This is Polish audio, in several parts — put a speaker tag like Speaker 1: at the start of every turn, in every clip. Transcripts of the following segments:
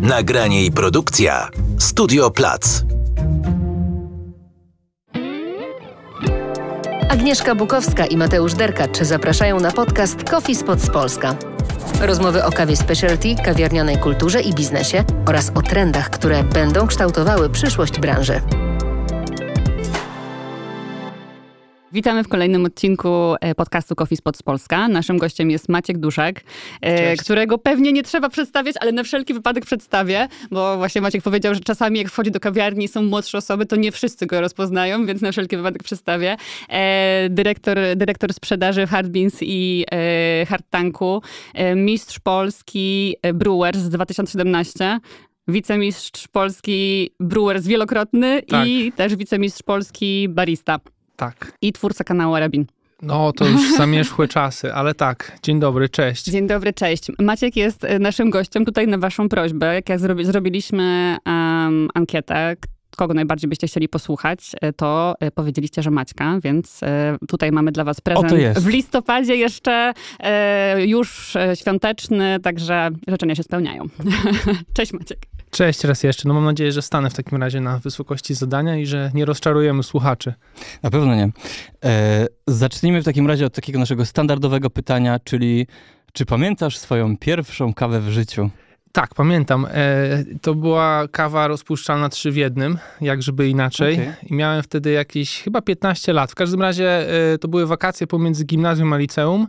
Speaker 1: Nagranie i produkcja Studio Plac.
Speaker 2: Agnieszka Bukowska i Mateusz Derkacz zapraszają na podcast Coffee Spots Polska. Rozmowy o kawie specialty, kawiarnianej kulturze i biznesie oraz o trendach, które będą kształtowały przyszłość branży. Witamy w kolejnym odcinku e, podcastu Coffee Spots Polska. Naszym gościem jest Maciek Duszek, e, Cześć. którego pewnie nie trzeba przedstawiać, ale na wszelki wypadek przedstawię, bo właśnie Maciek powiedział, że czasami jak wchodzi do kawiarni są młodsze osoby, to nie wszyscy go rozpoznają, więc na wszelki wypadek przedstawię. E, dyrektor, dyrektor sprzedaży Beans i Hard Tanku, mistrz Polski Brewers z 2017, wicemistrz Polski Brewers wielokrotny tak. i też wicemistrz Polski Barista. Tak. I twórca kanału Arabin.
Speaker 1: No, to już zamierzchłe czasy, ale tak. Dzień dobry, cześć. Dzień
Speaker 2: dobry, cześć. Maciek jest e, naszym gościem tutaj na waszą prośbę. Jak zrobiliśmy um, ankietę, kogo najbardziej byście chcieli posłuchać, e, to e, powiedzieliście, że Maćka, więc tutaj mamy dla was prezent. jest. W listopadzie jeszcze już świąteczny, także życzenia się spełniają. Cześć Maciek.
Speaker 1: Cześć raz jeszcze. No mam nadzieję, że stanę w takim razie na wysokości zadania i że nie rozczarujemy słuchaczy. Na pewno nie. E, zacznijmy w takim razie od takiego naszego standardowego pytania, czyli czy pamiętasz swoją pierwszą kawę w życiu? Tak, pamiętam. E, to była kawa rozpuszczalna trzy w jednym, jak żeby inaczej. Okay. I miałem wtedy jakieś chyba 15 lat. W każdym razie e, to były wakacje pomiędzy gimnazjum a liceum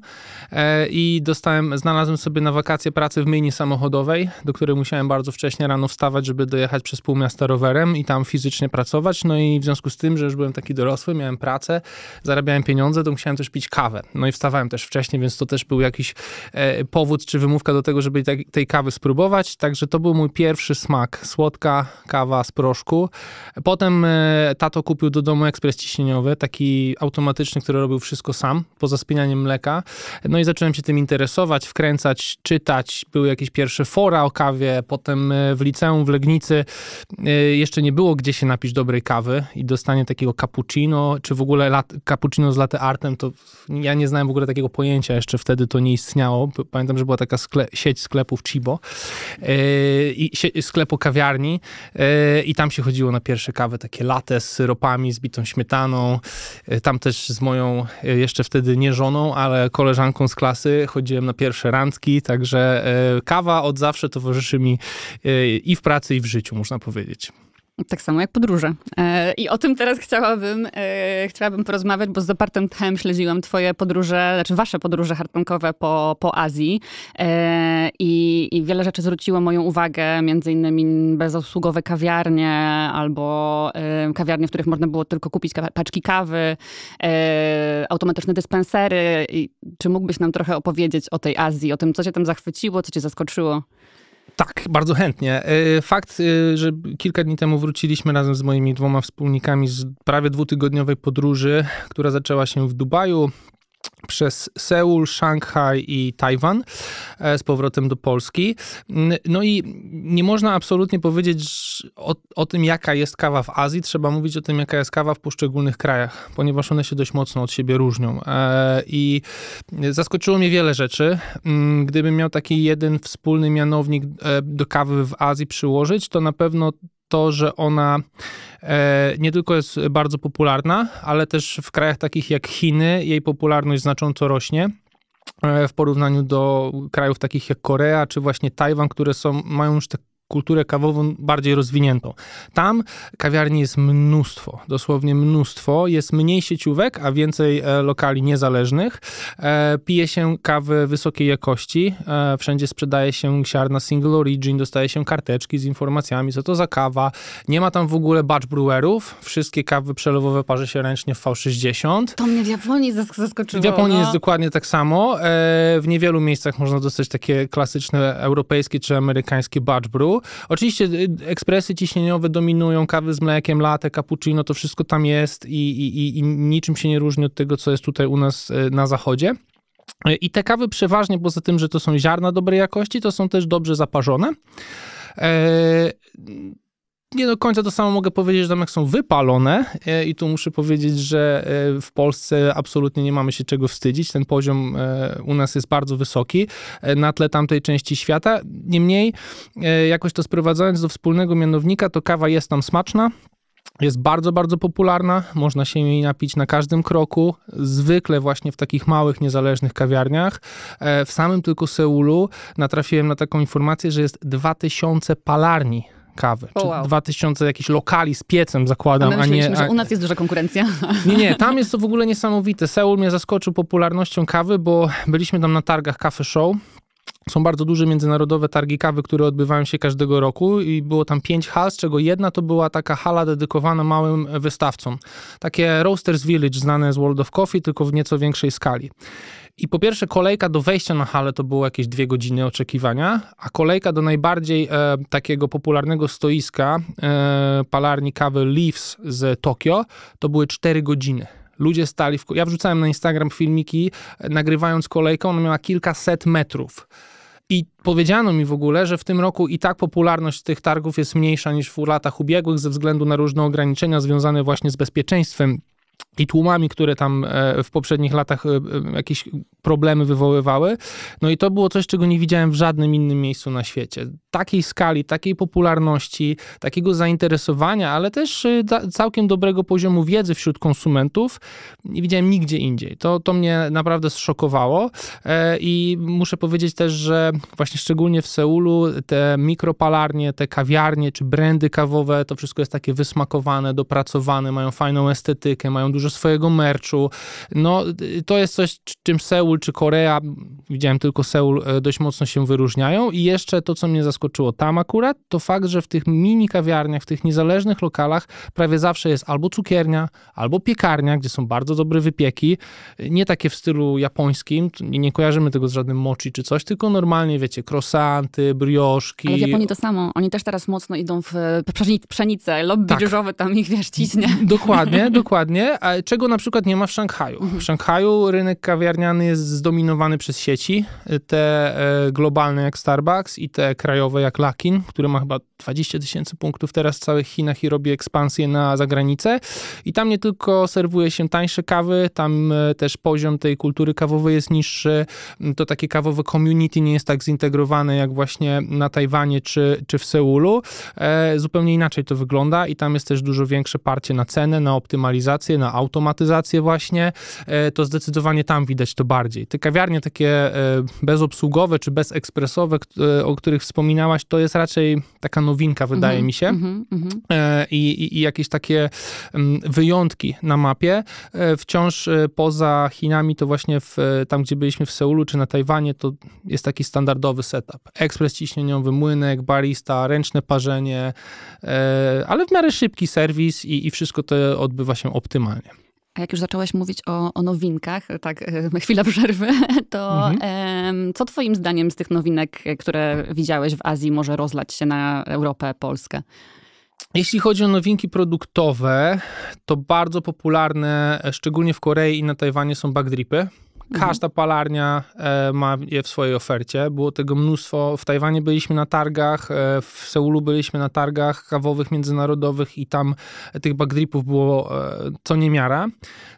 Speaker 1: e, i dostałem, znalazłem sobie na wakacje pracę w myjni samochodowej, do której musiałem bardzo wcześnie rano wstawać, żeby dojechać przez pół miasta rowerem i tam fizycznie pracować. No i w związku z tym, że już byłem taki dorosły, miałem pracę, zarabiałem pieniądze, to musiałem też pić kawę. No i wstawałem też wcześniej, więc to też był jakiś e, powód czy wymówka do tego, żeby tej kawy spróbować spróbować, także to był mój pierwszy smak. Słodka kawa z proszku. Potem e, tato kupił do domu ekspres ciśnieniowy, taki automatyczny, który robił wszystko sam, poza spienianiem mleka. No i zacząłem się tym interesować, wkręcać, czytać. Były jakieś pierwsze fora o kawie, potem e, w liceum, w Legnicy e, jeszcze nie było gdzie się napić dobrej kawy i dostanie takiego cappuccino, czy w ogóle lat, cappuccino z latte artem, to ja nie znałem w ogóle takiego pojęcia, jeszcze wtedy to nie istniało. Pamiętam, że była taka skle sieć sklepów Chibo Yy, i sklepu kawiarni yy, i tam się chodziło na pierwsze kawy, takie late z syropami, z bitą śmietaną. Yy, tam też z moją jeszcze wtedy nie żoną, ale koleżanką z klasy chodziłem na pierwsze randki, także kawa od zawsze towarzyszy mi i w pracy, i w życiu, można powiedzieć.
Speaker 2: Tak samo jak podróże. E, I o tym teraz chciałabym, e, chciałabym porozmawiać, bo z zapartym tchem śledziłam twoje podróże, znaczy wasze podróże hartankowe po, po Azji e, I, i wiele rzeczy zwróciło moją uwagę, między innymi bezosługowe kawiarnie albo kawiarnie, w których można było tylko kupić paczki kawy, automatyczne dyspensery. I czy mógłbyś nam trochę opowiedzieć o tej Azji, o tym, co cię tam zachwyciło, co cię zaskoczyło?
Speaker 1: Tak, bardzo chętnie. E, fakt, e, że kilka dni temu wróciliśmy razem z moimi dwoma wspólnikami z prawie dwutygodniowej podróży, która zaczęła się w Dubaju przez Seul, Szanghaj i Tajwan e, z powrotem do Polski. Mm, no i nie można absolutnie powiedzieć o, o, tym, jaka jest kawa w Azji, trzeba mówić o tym, jaka jest kawa w poszczególnych krajach, ponieważ one się dość mocno od siebie różnią. E, I zaskoczyło mnie wiele rzeczy. Mm, gdybym miał taki jeden wspólny mianownik e, do kawy w Azji przyłożyć, to na pewno to, że ona e, nie tylko jest bardzo popularna, ale też w krajach takich jak Chiny jej popularność znacząco rośnie e, w porównaniu do krajów takich jak Korea czy właśnie Tajwan, które są, mają już tak kulturę kawową bardziej rozwiniętą. Tam kawiarni jest mnóstwo, dosłownie mnóstwo. Jest mniej sieciówek, a więcej e, lokali niezależnych. E, pije się kawy wysokiej jakości. E, wszędzie sprzedaje się siarna single origin, dostaje się karteczki z informacjami, co to za kawa. Nie ma tam w ogóle batch brewerów. Wszystkie kawy przelewowe parzy się ręcznie w V60.
Speaker 2: To mnie w Japonii zaskoczyło. W Japonii no. jest
Speaker 1: dokładnie tak samo. W niewielu miejscach można dostać takie klasyczne europejskie czy amerykańskie batch brew. Oczywiście y, ekspresy ciśnieniowe dominują, kawy z mlekiem, latte, cappuccino, to wszystko tam jest i, i, i niczym się nie różni od tego, co jest tutaj u nas y, na zachodzie. Y, I te kawy przeważnie, poza tym, że to są ziarna dobrej jakości, to są też dobrze zaparzone. E, nie do końca to samo mogę powiedzieć, że tam jak są wypalone e, i tu muszę powiedzieć, że e, w Polsce absolutnie nie mamy się czego wstydzić. Ten poziom e, u nas jest bardzo wysoki na tle tamtej części świata. Niemniej, jakoś to sprowadzając do wspólnego mianownika, to kawa jest tam smaczna. Jest bardzo, bardzo popularna, można się jej napić na każdym kroku, zwykle właśnie w takich małych, niezależnych kawiarniach. W samym tylko Seulu natrafiłem na taką informację, że jest 2000 palarni kawy. Czy oh, wow. 2000 jakichś lokali z piecem zakładam, a, a nie... A... że u
Speaker 2: nas jest duża konkurencja.
Speaker 1: Nie, nie, tam jest to w ogóle niesamowite. Seul mnie zaskoczył popularnością kawy, bo byliśmy tam na targach Cafe Show. Są bardzo duże międzynarodowe targi kawy, które odbywają się każdego roku i było tam pięć hal, z czego jedna to była taka hala dedykowana małym wystawcom. Takie Roasters Village, znane z World of Coffee, tylko w nieco większej skali. I po pierwsze, kolejka do wejścia na halę to było jakieś dwie godziny oczekiwania, a kolejka do najbardziej e, takiego popularnego stoiska e, palarni kawy Leaves z Tokio to były cztery godziny ludzie stali w... Ja wrzucałem na Instagram filmiki, e, nagrywając kolejkę, ona miała kilkaset metrów. I powiedziano mi w ogóle, że w tym roku i tak popularność tych targów jest mniejsza niż w latach ubiegłych ze względu na różne ograniczenia związane właśnie z bezpieczeństwem i tłumami, które tam e, w poprzednich latach e, e, jakiś problemy wywoływały. No i to było coś, czego nie widziałem w żadnym innym miejscu na świecie. Takiej skali, takiej popularności, takiego zainteresowania, ale też y, całkiem dobrego poziomu wiedzy wśród konsumentów nie widziałem nigdzie indziej. To, to mnie naprawdę zszokowało e, i muszę powiedzieć też, że właśnie szczególnie w Seulu te mikropalarnie, te kawiarnie czy brandy kawowe, to wszystko jest takie wysmakowane, dopracowane, mają fajną estetykę, mają dużo swojego merchu. No y, to jest coś, czym Seul Seul czy Korea, widziałem tylko Seul, e, dość mocno się wyróżniają. I jeszcze to, co mnie zaskoczyło tam akurat, to fakt, że w tych mini kawiarniach, w tych niezależnych lokalach prawie zawsze jest albo cukiernia, albo piekarnia, gdzie są bardzo dobre wypieki. Nie takie w stylu japońskim, nie kojarzymy tego z żadnym mochi czy coś, tylko normalnie, wiecie, krosanty, brioszki. Ale w Japonii to
Speaker 2: samo. Oni też teraz mocno idą w pszenicę, lobby tak. tam ich wiesz, ciśnie.
Speaker 1: Dokładnie, dokładnie. Czego na przykład nie ma w Szanghaju. W mhm. Szanghaju rynek kawiarniany jest jest zdominowany przez sieci, te e, globalne jak Starbucks i te krajowe jak Luckin, który ma chyba 20 tysięcy punktów teraz w całych Chinach i robi ekspansję na zagranicę. I tam nie tylko serwuje się tańsze kawy, tam e, też poziom tej kultury kawowej jest niższy. Mm, to takie kawowe community nie jest tak zintegrowane jak właśnie na Tajwanie czy, czy w Seulu. E, zupełnie inaczej to wygląda i tam jest też dużo większe parcie na cenę, na optymalizację, na automatyzację właśnie. To zdecydowanie tam widać to bardziej bardziej. Te kawiarnie takie e, bezobsługowe czy bezekspresowe, e, o których wspominałaś, to jest raczej taka nowinka, wydaje mm -hmm, mi się. Mm -hmm. I, i, I, jakieś takie mm, wyjątki na mapie. Wciąż poza Chinami, to właśnie w, tam, gdzie byliśmy w Seulu czy na Tajwanie, to jest taki standardowy setup. Ekspres ciśnieniowy, młynek, barista, ręczne parzenie, ale w miarę szybki serwis i, i wszystko to odbywa się optymalnie.
Speaker 2: A jak już zaczęłaś mówić o, o nowinkach, tak, e, chwila przerwy, to mhm. co Twoim zdaniem z tych nowinek, które widziałeś w Azji, może rozlać się
Speaker 1: na Europę, Polskę? Jeśli chodzi o nowinki produktowe, to bardzo popularne, e, szczególnie w Korei i na Tajwanie, są backdripy. Każda mhm. palarnia e, ma je w swojej ofercie. Było tego mnóstwo. W Tajwanie byliśmy na targach, e, w Seulu byliśmy na targach kawowych międzynarodowych i tam tych backdripów było e, co niemiara.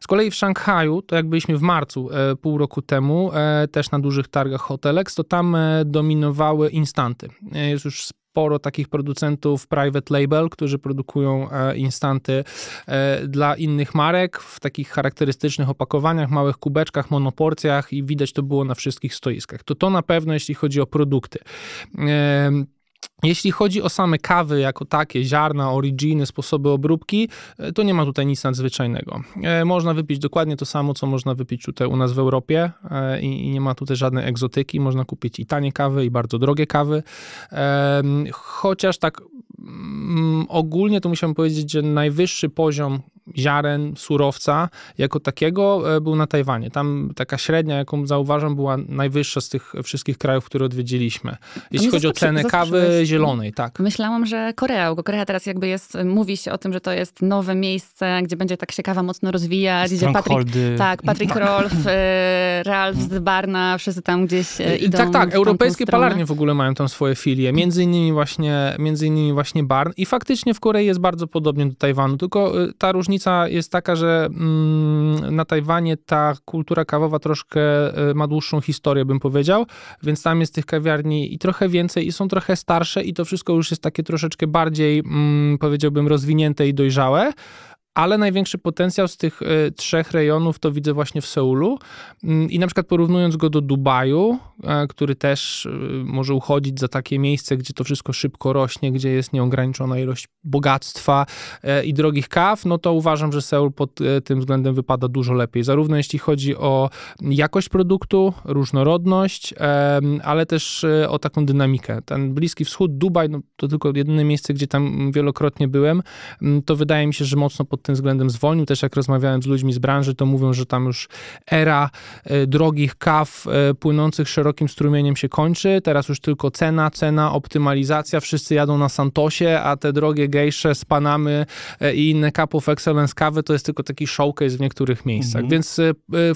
Speaker 1: Z kolei w Szanghaju, to jak byliśmy w marcu pół roku temu, też na dużych targach Hotelex, to tam dominowały instanty. Jest już sporo takich producentów private label, którzy produkują e, instanty e, dla innych marek w takich charakterystycznych opakowaniach, małych kubeczkach, monoporcjach i widać to było na wszystkich stoiskach. To to na pewno, jeśli chodzi o produkty. Jeśli chodzi o same kawy jako takie, ziarna, originy, sposoby obróbki, e, to nie ma tutaj nic nadzwyczajnego. E, można wypić dokładnie to samo, co można wypić tutaj u nas w Europie e, i nie ma tutaj żadnej egzotyki. Można kupić i tanie kawy, i bardzo drogie kawy. Chociaż tak mm, Mm, ogólnie to musiałem powiedzieć, że najwyższy poziom ziaren, surowca jako takiego e, był na Tajwanie. Tam taka średnia, jaką zauważam, była najwyższa z tych wszystkich krajów, które odwiedziliśmy. Jeśli chodzi o cenę kawy zielonej, tak.
Speaker 2: Myślałam, że Korea, bo Korea teraz jakby jest, mówi się o tym, że to jest nowe miejsce, gdzie będzie tak się kawa mocno rozwijać, gdzie Patrick, tak, Patrick tak. Rolf, e, Ralf z Barna, wszyscy tam gdzieś e, tak, idą. Tak, tak, europejskie palarnie
Speaker 1: w ogóle mają tam swoje filie, między innymi właśnie, między innymi właśnie Barn i faktycznie w Korei jest bardzo podobnie do Tajwanu, tylko y, ta różnica jest taka, że mm, na Tajwanie ta kultura kawowa troszkę y, ma dłuższą historię, bym powiedział, więc tam jest tych kawiarni i trochę więcej, i są trochę starsze, i to wszystko już jest takie troszeczkę bardziej, mm, powiedziałbym, rozwinięte i dojrzałe ale największy potencjał z tych y, trzech rejonów to widzę właśnie w Seulu. Mm, I na przykład porównując go do Dubaju, e, który też y, może uchodzić za takie miejsce, gdzie to wszystko szybko rośnie, gdzie jest nieograniczona ilość bogactwa e, i drogich kaw, no to uważam, że Seul pod e, tym względem wypada dużo lepiej. Zarówno jeśli chodzi o jakość produktu, różnorodność, ale też o taką dynamikę. Ten Bliski Wschód, Dubaj, no to tylko jedyne miejsce, gdzie tam wielokrotnie byłem, mm, to wydaje mi się, że mocno pod tym względem zwolnił. Też jak rozmawiałem z ludźmi z branży, to mówią, że tam już era e, drogich kaw e, płynących szerokim strumieniem się kończy. Teraz już tylko cena, cena, optymalizacja. Wszyscy jadą na Santosie, a te drogie gejsze z Panamy e, i inne Cup of Excellence kawy to jest tylko taki showcase w niektórych miejscach. Mhm. Więc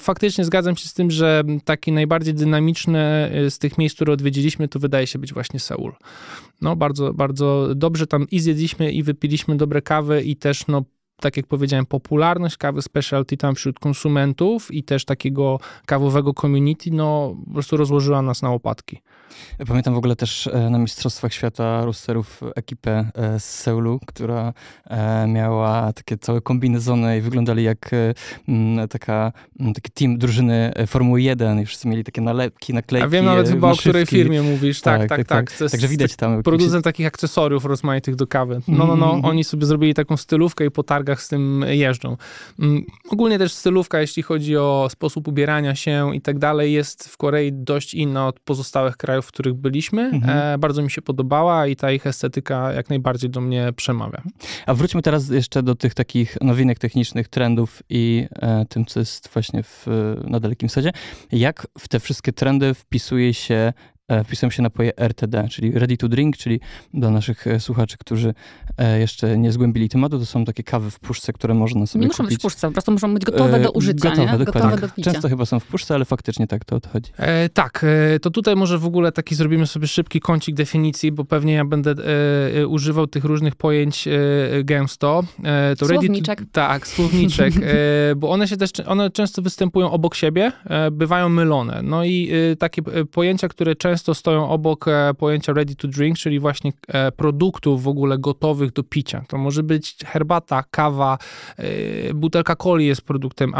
Speaker 1: faktycznie zgadzam się z tym, że taki najbardziej dynamiczny z tych miejsc, które odwiedziliśmy, to wydaje się być właśnie Seul. No bardzo, bardzo dobrze tam i zjedliśmy i wypiliśmy dobre kawy i też no tak jak powiedziałem, popularność kawy specialty tam wśród konsumentów i też takiego kawowego community, no po prostu rozłożyła nas na łopatki. Pamiętam w ogóle też e, na Mistrzostwach Świata
Speaker 3: Rusterów ekipę e, z Seulu, która e, miała takie całe kombinezony i wyglądali jak taka, taki team drużyny Formuły 1 i wszyscy mieli takie nalepki, naklejki. A wiem nawet chyba, o której firmie mówisz. Tak, tak, tak. tak, tak. tak. Także widać tam. Producent takich
Speaker 1: akcesoriów rozmaitych do kawy. No, no, no. Mhm, mhm. Oni sobie zrobili taką stylówkę i po targach z tym jeżdżą. Mm, ogólnie też stylówka, jeśli chodzi o sposób ubierania się i tak dalej, jest w Korei dość inna od pozostałych krajów krajów, w których byliśmy. Mhm. E, bardzo mi się podobała i ta ich estetyka jak najbardziej do mnie przemawia.
Speaker 3: A wróćmy teraz jeszcze do tych takich nowinek technicznych, trendów i e, tym, co jest właśnie w, na Dalekim Wschodzie. Jak w te wszystkie trendy wpisuje się E, wpisują się napoje RTD, czyli ready to drink, czyli dla naszych e, słuchaczy, którzy e, jeszcze nie zgłębili tematu, to są takie kawy w puszce, które można sobie Nie muszą kupić. być w puszce,
Speaker 2: po prostu muszą być gotowe do użycia. Gotowe, gotowe do picia. Często
Speaker 3: chyba są w puszce, ale faktycznie tak to odchodzi.
Speaker 1: E, tak, to tutaj może w ogóle taki zrobimy sobie szybki kącik definicji, bo pewnie ja będę e, używał tych różnych pojęć e, gęsto. to słowniczek. Ready, tak, słowniczek, bo one się też, one często występują obok siebie, bywają mylone. No i takie pojęcia, które często często stoją obok e, pojęcia ready to drink, czyli właśnie e, produktów w ogóle gotowych do picia. To może być herbata, kawa, e, butelka coli jest produktem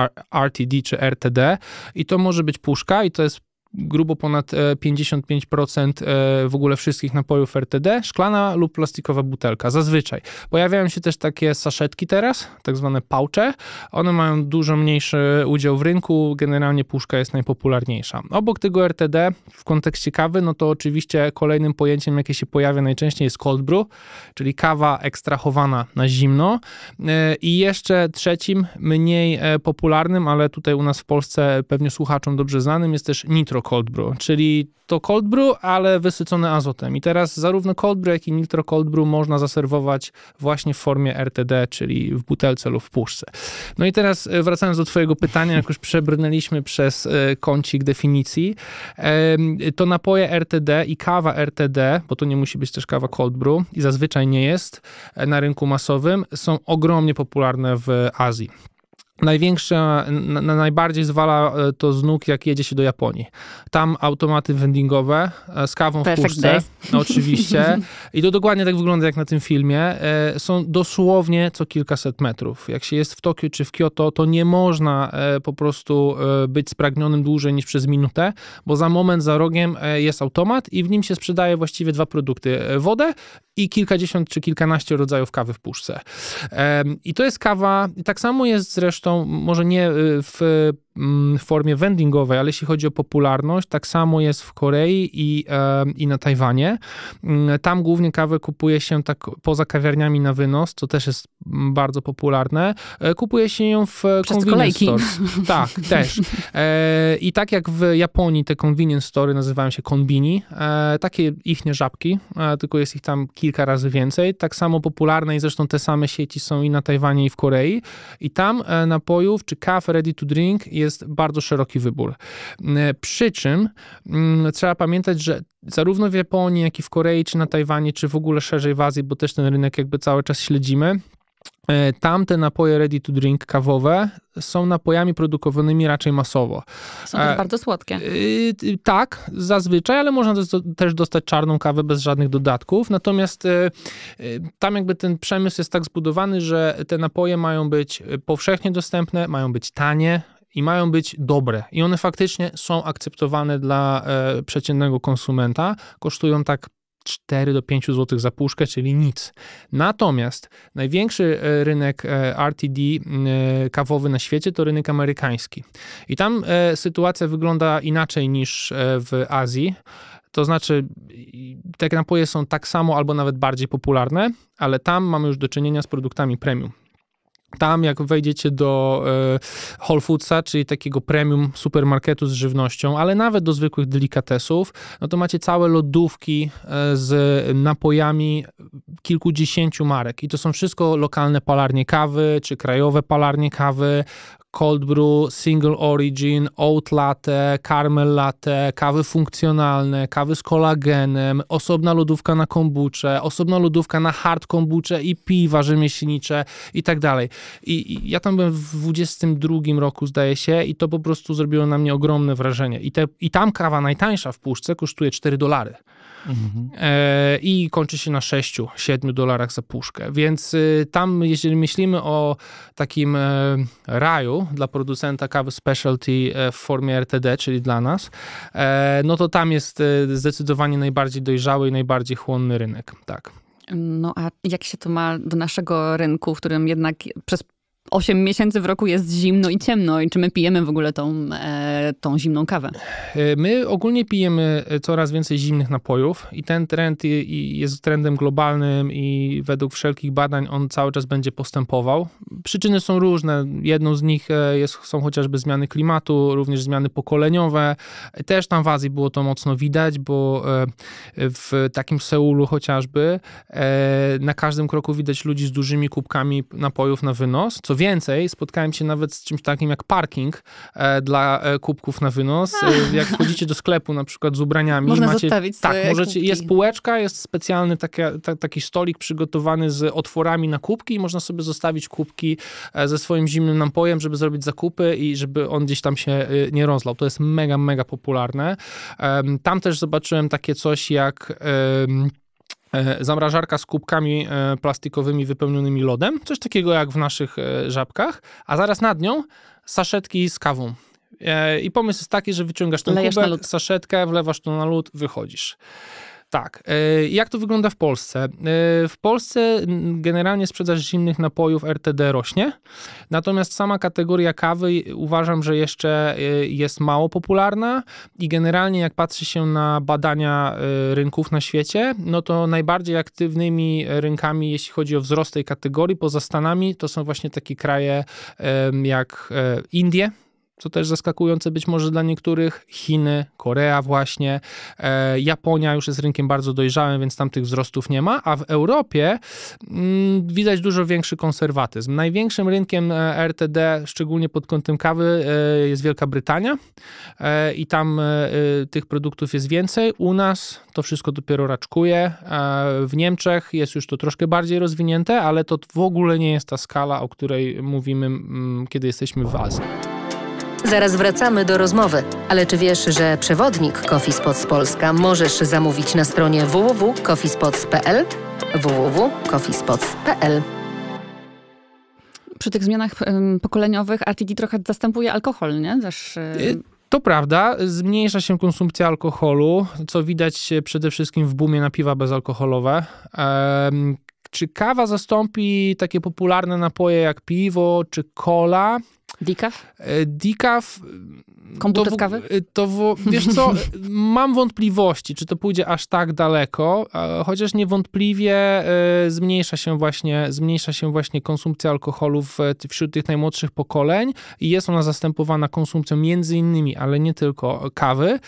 Speaker 1: RTD czy RTD i to może być puszka i to jest grubo ponad 55% e, e, w ogóle wszystkich napojów RTD, szklana lub plastikowa butelka, zazwyczaj. Pojawiają się też takie saszetki teraz, tak zwane paucze. One mają dużo mniejszy udział w rynku, generalnie puszka jest najpopularniejsza. Obok tego RTD w kontekście kawy, no to oczywiście kolejnym pojęciem, jakie się pojawia najczęściej jest cold brew, czyli kawa ekstrahowana na zimno. E, I jeszcze trzecim, mniej popularnym, ale tutaj u nas w Polsce pewnie słuchaczom dobrze znanym jest też nitro nitro cold brew, czyli to cold brew, ale wysycone azotem. I teraz zarówno cold brew, jak i nitro cold brew można zaserwować właśnie w formie RTD, czyli w butelce lub w puszce. No i teraz e, wracając do twojego pytania, jak już przebrnęliśmy przez e, kącik definicji, to napoje RTD i kawa RTD, bo to nie musi być też kawa cold brew i zazwyczaj nie jest e, na rynku masowym, są ogromnie popularne w Azji. Największe, na, najbardziej zwala e, to z nóg, jak jedzie się do Japonii. Tam automaty vendingowe e, z kawą Perfect w puszce, no oczywiście. I to dokładnie tak wygląda jak na tym filmie. E, są dosłownie co kilkaset metrów. Jak się jest w Tokio czy w Kyoto, to nie można po prostu być spragnionym dłużej niż przez minutę, bo za moment, za rogiem jest automat i w nim się sprzedaje właściwie dwa produkty. Wodę i kilkadziesiąt czy kilkanaście rodzajów kawy w puszce. I to jest kawa, tak samo jest zresztą zresztą może nie y, w Mm, w formie vendingowej, ale jeśli chodzi o popularność, tak samo jest w Korei i, i na Tajwanie. Mm, tam głównie kawę kupuje się tak poza kawiarniami na wynos, co też jest mm, bardzo popularne. E, kupuje się ją w Przez convenience kolejki. stores. Tak, też. E, I tak jak w Japonii te convenience story nazywają się konbini, e, takie ich nie żabki, tylko jest ich tam kilka razy więcej. Tak samo popularne i zresztą te same sieci są i na Tajwanie i w Korei. I tam napojów czy kaw ready to drink jest jest bardzo szeroki wybór. E, przy czym mm, trzeba pamiętać, że zarówno w Japonii, jak i w Korei, czy na Tajwanie, czy w ogóle szerzej w Azji, bo też ten rynek jakby cały czas śledzimy, e, Tamte napoje ready to drink kawowe są napojami produkowanymi raczej masowo. Są też e, bardzo słodkie. Y, y, tak, zazwyczaj, ale można też dostać czarną kawę bez żadnych dodatków. Natomiast tam jakby ten przemysł jest tak zbudowany, że te napoje mają być powszechnie dostępne, mają być tanie, i mają być dobre. I one faktycznie są akceptowane dla e, przeciętnego konsumenta. Kosztują tak 4 do 5 zł za puszkę, czyli nic. Natomiast największy e, rynek e, RTD e, kawowy na świecie to rynek amerykański. I tam sytuacja wygląda inaczej niż w Azji. To znaczy, te napoje są tak samo albo nawet bardziej popularne, ale tam mamy już do czynienia z produktami premium. Tam, jak wejdziecie do e, Whole Foodsa, czyli takiego premium supermarketu z żywnością, ale nawet do zwykłych delikatesów, no to macie całe lodówki e, z napojami kilkudziesięciu marek. I to są wszystko lokalne palarnie kawy, czy krajowe palarnie kawy, cold brew, single origin, oat latte, caramel latte, kawy funkcjonalne, kawy z kolagenem, osobna lodówka na kombucze, osobna lodówka na hard kombucze i piwa rzemieślnicze i tak dalej. I, I ja tam byłem w 22 roku zdaje się i to po prostu zrobiło na mnie ogromne wrażenie. I, te, i tam kawa najtańsza w puszce kosztuje 4 dolary. Mhm. E, I kończy się na 6-7 dolarach za puszkę. Więc y, tam, jeżeli myślimy o takim e, raju dla producenta kawy specialty e, w formie RTD, czyli dla nas, no to tam jest zdecydowanie najbardziej dojrzały i najbardziej chłonny rynek. Tak.
Speaker 2: No a jak się to ma do naszego rynku, w którym jednak przez 8 miesięcy w roku jest zimno i ciemno i czy my pijemy w ogóle tą, e, tą zimną kawę?
Speaker 1: E, my ogólnie pijemy e, coraz więcej zimnych napojów i ten trend jest trendem globalnym i według wszelkich badań on cały czas będzie postępował. Przyczyny są różne. Jedną z nich e, jest, są chociażby zmiany klimatu, również zmiany pokoleniowe. Też tam w Azji było to mocno widać, bo w takim Seulu chociażby na każdym kroku widać ludzi z dużymi kubkami napojów na wynos, co więcej, spotkałem się nawet z czymś takim jak parking e, dla e, kubków na wynos. E, ah. jak chodzicie do sklepu na przykład z ubraniami, Można macie, zostawić tak, możecie, kubki. jest półeczka, jest specjalny taki, taki stolik przygotowany z otworami na kubki i można sobie zostawić kubki ze swoim zimnym napojem, żeby zrobić zakupy i żeby on gdzieś tam się nie rozlał. To jest mega, mega popularne. Tam też zobaczyłem takie coś jak. E, zamrażarka z kubkami e, plastikowymi wypełnionymi lodem, coś takiego jak w naszych e, żabkach, a zaraz nad nią saszetki z kawą. I pomysł jest taki, że wyciągasz ten kubek, saszetkę, wlewasz to na lód, wychodzisz. Tak. E, jak to wygląda w Polsce? E, w Polsce generalnie sprzedaż zimnych napojów RTD rośnie, natomiast sama kategoria kawy uważam, że jeszcze e, jest mało popularna i generalnie jak patrzy się na badania rynków na świecie, no to najbardziej aktywnymi rynkami, jeśli chodzi o wzrost tej kategorii poza Stanami, to są właśnie takie kraje jak Indie, co też zaskakujące być może dla niektórych, Chiny, Korea właśnie, e, Japonia już jest rynkiem bardzo dojrzałym, więc tam tych wzrostów nie ma, a w Europie mm, widać dużo większy konserwatyzm. Największym rynkiem e, RTD, szczególnie pod kątem kawy, e, jest Wielka Brytania e, i tam e, e, tych produktów jest więcej. U nas to wszystko dopiero raczkuje. w Niemczech jest już to troszkę bardziej rozwinięte, ale to w ogóle nie jest ta skala, o której mówimy, m, mm, kiedy jesteśmy w Azji. Zaraz
Speaker 2: wracamy do rozmowy, ale czy wiesz, że przewodnik Coffee Spots Polska możesz zamówić na stronie www.coffeespots.pl
Speaker 1: www.coffeespots.pl
Speaker 2: przy tych zmianach pokoleniowych RTD trochę zastępuje alkohol, nie? Też... E,
Speaker 1: to prawda, zmniejsza się konsumpcja alkoholu, co widać przede wszystkim w boomie na piwa bezalkoholowe. Czy kawa zastąpi takie popularne napoje jak piwo czy cola? Dika. Decaf e, Komputer to, z kawy? Y, to, to wiesz co, mam wątpliwości, czy to pójdzie aż tak daleko, chociaż niewątpliwie y, zmniejsza się właśnie, zmniejsza się właśnie konsumpcja alkoholu wśród tych najmłodszych pokoleń i jest ona zastępowana konsumpcją między innymi, ale nie tylko kawy.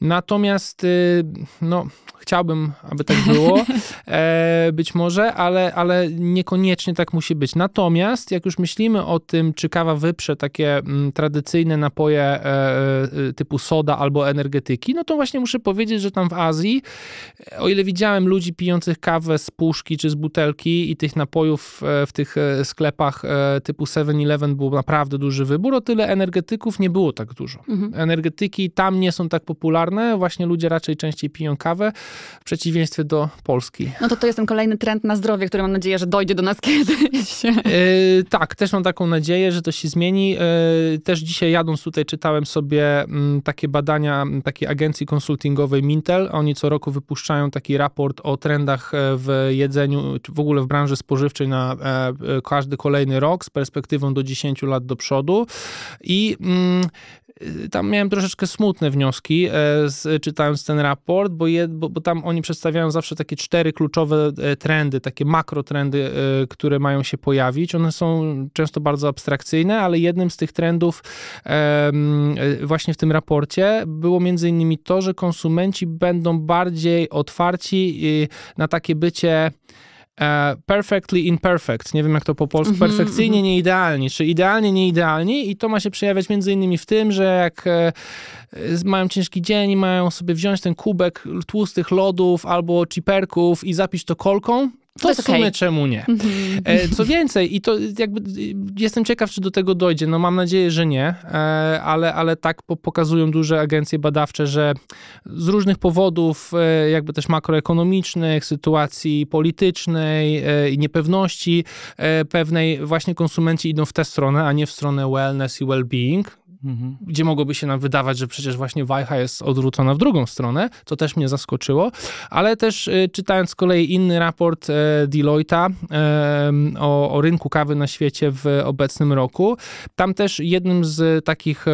Speaker 1: Natomiast y, no, chciałbym, aby tak było, e, być może, ale, ale niekoniecznie tak musi być. Natomiast jak już myślimy o tym, czy kawa wyprze takie mm, tradycyjne napoje e, E, e, typu soda albo energetyki, no to właśnie muszę powiedzieć, że tam w Azji, o ile widziałem ludzi pijących kawę z puszki czy z butelki i tych napojów e, w tych sklepach typu 7-Eleven był naprawdę duży wybór, o tyle energetyków nie było tak dużo. Mhm. Energetyki tam nie są tak popularne, właśnie ludzie raczej częściej piją kawę, w przeciwieństwie do Polski.
Speaker 2: No to to jest ten kolejny trend na zdrowie, który mam nadzieję, że dojdzie do nas kiedyś. Yy,
Speaker 1: tak, też mam taką nadzieję, że to się zmieni. Yy, też dzisiaj jadąc tutaj czytałem sobie sobie mm, takie badania mm, takiej agencji konsultingowej Mintel. Oni co roku wypuszczają taki raport o trendach e, w jedzeniu, w ogóle w branży spożywczej na e, e, każdy kolejny rok z perspektywą do 10 lat do przodu. I mm, Y, tam miałem troszeczkę smutne wnioski, e, z, czytając ten raport, bo, je, bo, bo, tam oni przedstawiają zawsze takie cztery kluczowe e, trendy, takie makrotrendy, e, które mają się pojawić. One są często bardzo abstrakcyjne, ale jednym z tych trendów właśnie w tym raporcie było między innymi to, że konsumenci będą bardziej otwarci y, na takie bycie E, perfectly imperfect, nie wiem jak to po polsku, mhm, perfekcyjnie mhm. nieidealni, czy idealnie nieidealni i to ma się przejawiać między innymi w tym, że jak e, mają ciężki dzień i mają sobie wziąć ten kubek tłustych lodów albo ciperków i zapić to kolką, to w sumie okay. czemu nie? Mhm. E, co więcej, i to jakby e, jestem ciekaw, czy do tego dojdzie. No mam nadzieję, że nie, e, ale, ale tak pokazują duże agencje badawcze, że z różnych powodów, jakby też makroekonomicznych, sytuacji politycznej i niepewności pewnej, właśnie konsumenci idą w tę stronę, a nie w stronę wellness i well-being, Mhm. Gdzie mogłoby się nam wydawać, że przecież właśnie wajcha jest odwrócona w drugą stronę, co też mnie zaskoczyło, ale też y, czytając z kolei inny raport e, Deloitte'a e, o, o rynku kawy na świecie w obecnym roku, tam też jednym z takich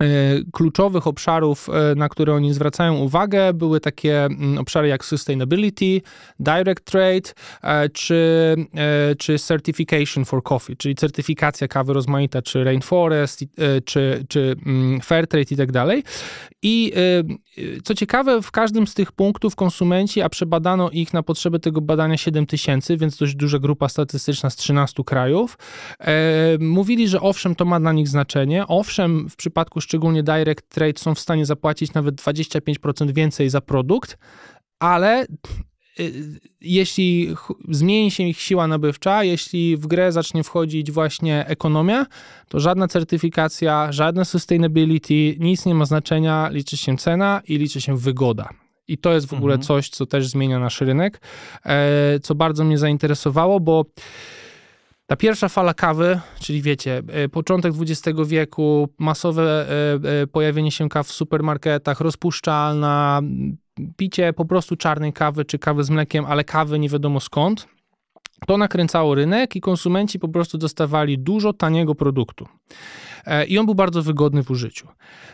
Speaker 1: E, kluczowych obszarów, e, na które oni zwracają uwagę, były takie mm, obszary jak sustainability, direct trade e, czy, czy certification for coffee, czyli certyfikacja kawy rozmaita, czy rainforest, czy, czy mm, fair trade i tak dalej. I co ciekawe, w każdym z tych punktów konsumenci, a przebadano ich na potrzeby tego badania 7 tysięcy, więc dość duża grupa statystyczna z 13 krajów, mówili, że owszem, to ma dla nich znaczenie, owszem, w przypadku szczególnie direct trade, są w stanie zapłacić nawet 25% więcej za produkt, ale y, jeśli zmieni się ich siła nabywcza, jeśli w grę zacznie wchodzić właśnie ekonomia, to żadna certyfikacja, żadne sustainability, nic nie ma znaczenia, liczy się cena i liczy się wygoda. I to jest w ogóle mhm. coś, co też zmienia nasz rynek, e, co bardzo mnie zainteresowało, bo ta pierwsza fala kawy, czyli wiecie, e, początek XX wieku, masowe e, e, pojawienie się kaw w supermarketach, rozpuszczalna, picie po prostu czarnej kawy czy kawy z mlekiem, ale kawy nie wiadomo skąd. To nakręcało rynek i konsumenci po prostu dostawali dużo taniego produktu. E, I on był bardzo wygodny w użyciu.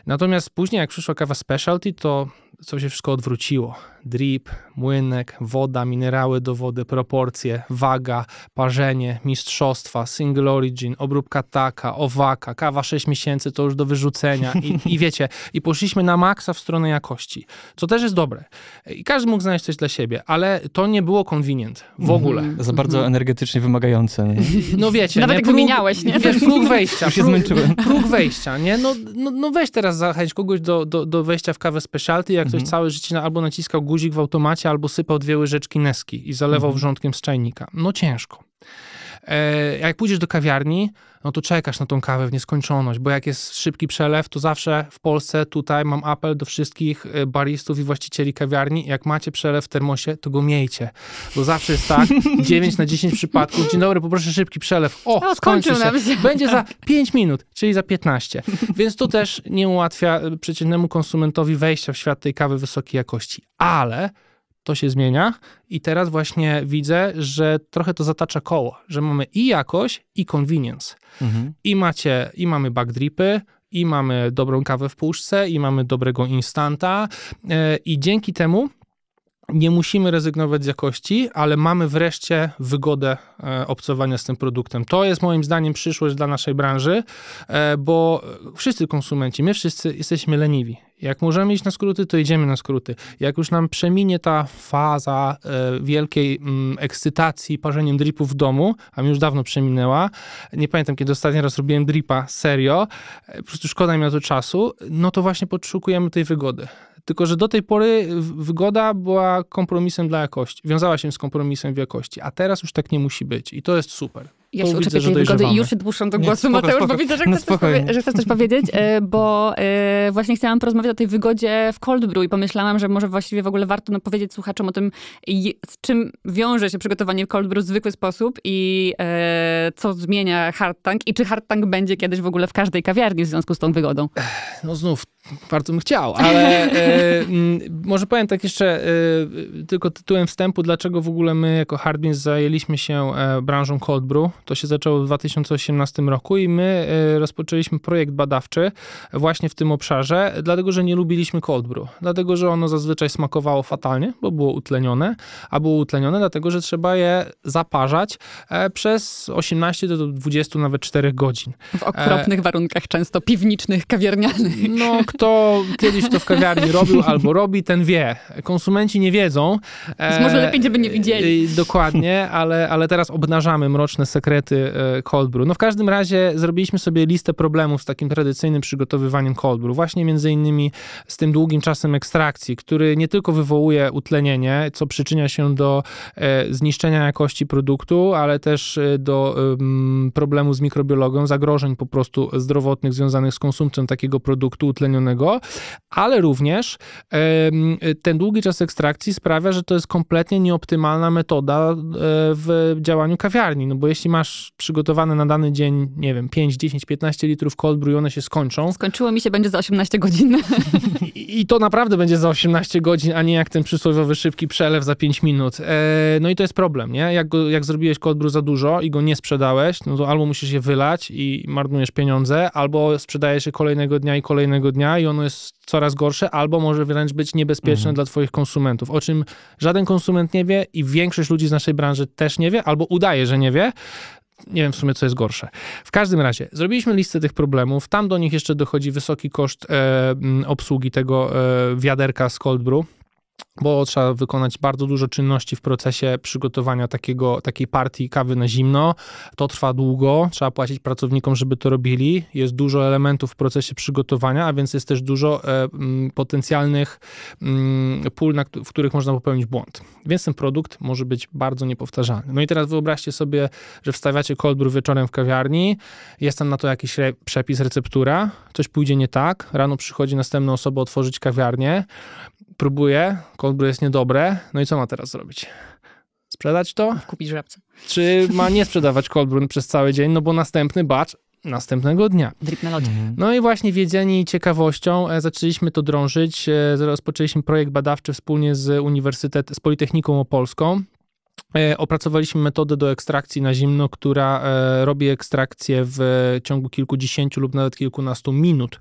Speaker 1: Natomiast później, jak przyszła kawa specialty, to co się wszystko odwróciło. Drip, młynek, woda, minerały do wody, proporcje, waga, parzenie, mistrzostwa, single origin, obróbka taka, owaka, kawa 6 miesięcy to już do wyrzucenia i, i wiecie, i poszliśmy na maksa w stronę jakości, co też jest dobre. I każdy mógł znaleźć coś dla siebie, ale to nie było convenient w mhm. ogóle. Mm,
Speaker 3: za bardzo mm. energetycznie wymagające.
Speaker 1: No wiecie. Nawet nie? Próg, wymieniałeś, nie? Wiesz, próg wejścia. Już się próg, zmęczyłem próg wejścia, nie? No, no, no weź teraz zachęć kogoś do, do, do wejścia w kawę specialty, jak ktoś mhm. całe życie na, albo naciskał guzik w automacie, albo sypał dwie łyżeczki Neski i zalewał mhm. wrzątkiem z czajnika. No ciężko. E, jak pójdziesz do kawiarni, no to czekasz na tą kawę w nieskończoność, bo jak jest szybki przelew, to zawsze w Polsce tutaj mam apel do wszystkich y, baristów i właścicieli kawiarni, jak macie przelew w termosie, to go miejcie, bo zawsze jest tak, 9 na 10 przypadków, dzień dobry, poproszę szybki przelew, o, o no, się, będzie za 5 minut, czyli za 15, więc to też nie ułatwia y, przeciętnemu konsumentowi wejścia w świat tej kawy wysokiej jakości, ale to się zmienia i teraz właśnie widzę, że trochę to zatacza koło, że mamy i jakość, i convenience. Mhm. I macie, i mamy backdripy, i mamy dobrą kawę w puszce, i mamy dobrego instanta e, i dzięki temu nie musimy rezygnować z jakości, ale mamy wreszcie wygodę e, obcowania z tym produktem. To jest moim zdaniem przyszłość dla naszej branży, e, bo wszyscy konsumenci, my wszyscy jesteśmy leniwi. Jak możemy iść na skróty, to idziemy na skróty. Jak już nam przeminie ta faza e, wielkiej mm, ekscytacji parzeniem dripów w domu, a mi już dawno przeminęła, nie pamiętam kiedy ostatni raz robiłem dripa serio, po prostu szkoda mi na to czasu, no to właśnie podszukujemy tej wygody. Tylko, że do tej pory wygoda była kompromisem dla jakości, wiązała się z kompromisem w jakości, a teraz już tak nie musi być i to jest super ja się uczę tej wygody i już się dłuższą do głosu, Mateusz, spoko. bo widzę, że, no chcesz że
Speaker 2: coś powiedzieć, e, bo e, właśnie chciałam porozmawiać o tej wygodzie w Cold Brew i pomyślałam, że może właściwie w ogóle warto no, powiedzieć słuchaczom o tym, z czym wiąże się przygotowanie Cold Brew w zwykły sposób i e, co zmienia hard tank i czy hard tank będzie kiedyś w ogóle w każdej kawiarni w związku z tą wygodą.
Speaker 1: No znów, bardzo bym chciał, ale może powiem tak jeszcze tylko tytułem wstępu, dlaczego w ogóle my jako Hardbeans zajęliśmy się branżą cold brew to się zaczęło w 2018 roku i my e, rozpoczęliśmy projekt badawczy właśnie w tym obszarze, dlatego że nie lubiliśmy cold brew. Dlatego, że ono zazwyczaj smakowało fatalnie, bo było utlenione, a było utlenione dlatego, że trzeba je zaparzać e, przez 18 do 20, nawet 4 godzin. W okropnych e...
Speaker 2: warunkach, często piwniczych, kawiarnianych. No, kto kiedyś to w kawiarni robił albo
Speaker 1: robi, ten wie. Konsumenci nie wiedzą. E... Może lepiej, żeby nie widzieli. Dokładnie, ale, ale teraz obnażamy mroczne sektory sekrety e, cold brew. No w każdym razie zrobiliśmy sobie listę problemów z takim tradycyjnym przygotowywaniem cold brew. Właśnie między innymi z tym długim czasem ekstrakcji, który nie tylko wywołuje utlenienie, co przyczynia się do e, zniszczenia jakości produktu, ale też e, do problemu z mikrobiologią, zagrożeń po prostu zdrowotnych związanych z konsumpcją takiego produktu utlenionego, ale również ten długi czas ekstrakcji sprawia, że to jest kompletnie nieoptymalna metoda w działaniu kawiarni, no bo jeśli masz przygotowane na dany dzień, nie wiem, 5, 10, 15 litrów cold brew one się skończą.
Speaker 2: Skończyło mi się, będzie za 18 godzin.
Speaker 1: I, I to naprawdę będzie za 18 godzin, a nie jak ten przysłowiowy szybki przelew za 5 minut. E, no i to jest problem, nie? Jak, go, jak zrobiłeś cold brew za dużo i go nie sprzedałeś, no to albo musisz je wylać i marnujesz pieniądze, albo sprzedajesz je kolejnego dnia i kolejnego dnia i ono jest coraz gorsze, albo może wręcz być niebezpieczne mhm. dla twoich konsumentów, o czym żaden konsument nie wie i większość ludzi z naszej branży też nie wie, albo udaje, że nie wie nie wiem w sumie, co jest gorsze. W każdym razie, zrobiliśmy listę tych problemów. Tam do nich jeszcze dochodzi wysoki koszt e, obsługi tego e, wiaderka z cold brew bo trzeba wykonać bardzo dużo czynności w procesie przygotowania takiego, takiej partii kawy na zimno. To trwa długo, trzeba płacić pracownikom, żeby to robili. Jest dużo elementów w procesie przygotowania, a więc jest też dużo e, potencjalnych m, mm, pól, na, w których można popełnić błąd. Więc ten produkt może być bardzo niepowtarzalny. No i teraz wyobraźcie sobie, że wstawiacie cold brew wieczorem w kawiarni, jest tam na to jakiś re, przepis, receptura, coś pójdzie nie tak, rano przychodzi następna osoba otworzyć kawiarnię, próbuje, Coldbrew jest niedobre, no i co ma teraz zrobić? Sprzedać
Speaker 2: to? Kupić żabce.
Speaker 1: Czy ma nie sprzedawać Coldbrew przez cały dzień, no bo następny batch następnego dnia. Drip na lodzie. Mhm. No i właśnie i ciekawością e, zaczęliśmy to drążyć. E, rozpoczęliśmy projekt badawczy wspólnie z Uniwersytet, z Politechniką Opolską. E, opracowaliśmy metodę do ekstrakcji na zimno, która e, robi ekstrakcję w ciągu kilkudziesięciu lub nawet kilkunastu minut